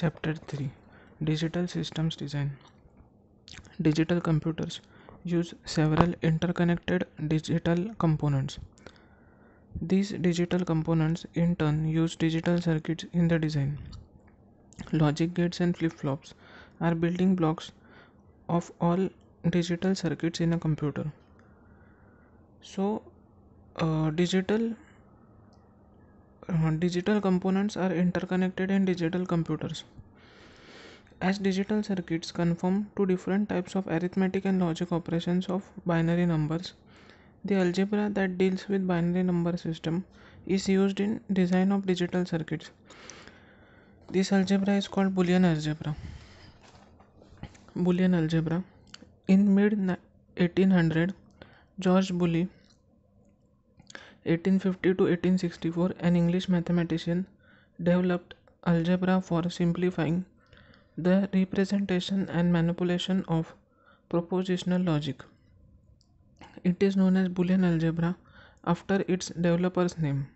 Chapter 3 Digital Systems Design Digital computers use several interconnected digital components. These digital components in turn use digital circuits in the design. Logic gates and flip flops are building blocks of all digital circuits in a computer. So, uh, digital uh, digital components are interconnected in digital computers as digital circuits conform to different types of arithmetic and logic operations of binary numbers the algebra that deals with binary number system is used in design of digital circuits this algebra is called boolean algebra boolean algebra in mid 1800 george Boole. 1850 to 1864, an English mathematician developed algebra for simplifying the representation and manipulation of propositional logic. It is known as Boolean algebra after its developer's name.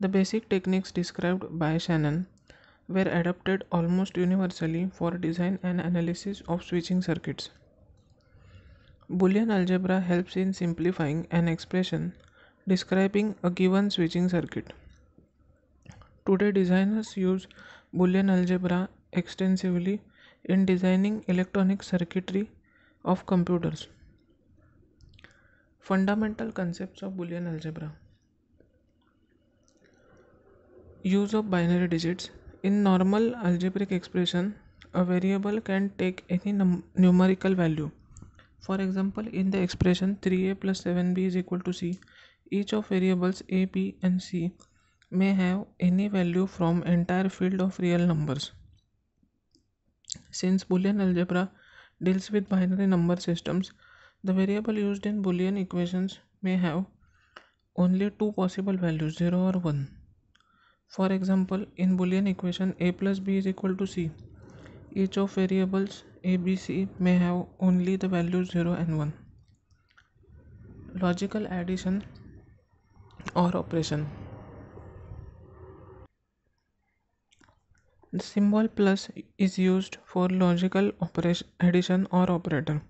The basic techniques described by Shannon were adopted almost universally for design and analysis of switching circuits. Boolean algebra helps in simplifying an expression describing a given switching circuit. Today, designers use Boolean algebra extensively in designing electronic circuitry of computers. Fundamental concepts of Boolean algebra Use of binary digits. In normal algebraic expression, a variable can take any num- numerical value. For example, in the expression 3a plus 7b is equal to c, each of variables a, b and c may have any value from entire field of real numbers. Since Boolean algebra deals with binary number systems, the variable used in Boolean equations may have only two possible values 0 or 1. For example, in Boolean equation a plus b is equal to c, each of variables a, b, c may have only the values 0 and 1. Logical addition or operation. The symbol plus is used for logical operation addition or operator.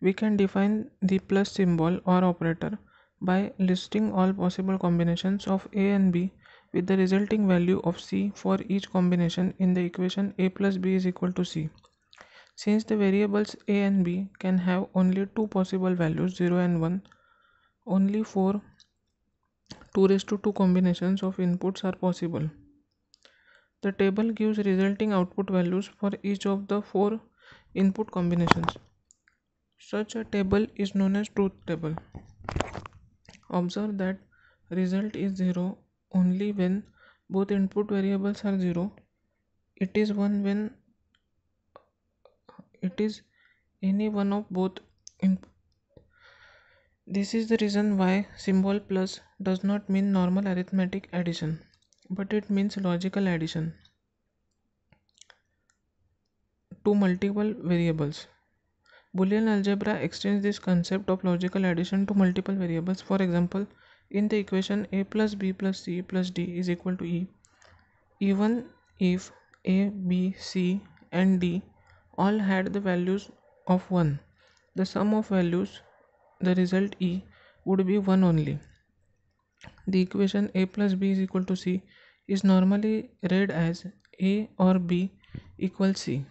We can define the plus symbol or operator by listing all possible combinations of A and B with the resulting value of C for each combination in the equation A plus B is equal to C. Since the variables A and B can have only two possible values 0 and 1, only 4 2 raised to 2 combinations of inputs are possible. The table gives resulting output values for each of the 4 input combinations. Such a table is known as truth table. Observe that result is 0 only when both input variables are 0. It is 1 when it is any one of both input this is the reason why symbol plus does not mean normal arithmetic addition, but it means logical addition to multiple variables. Boolean algebra extends this concept of logical addition to multiple variables. For example, in the equation a plus b plus c plus d is equal to e, even if a, b, c and d all had the values of 1, the sum of values the result E would be 1 only. The equation A plus B is equal to C is normally read as A or B equals C.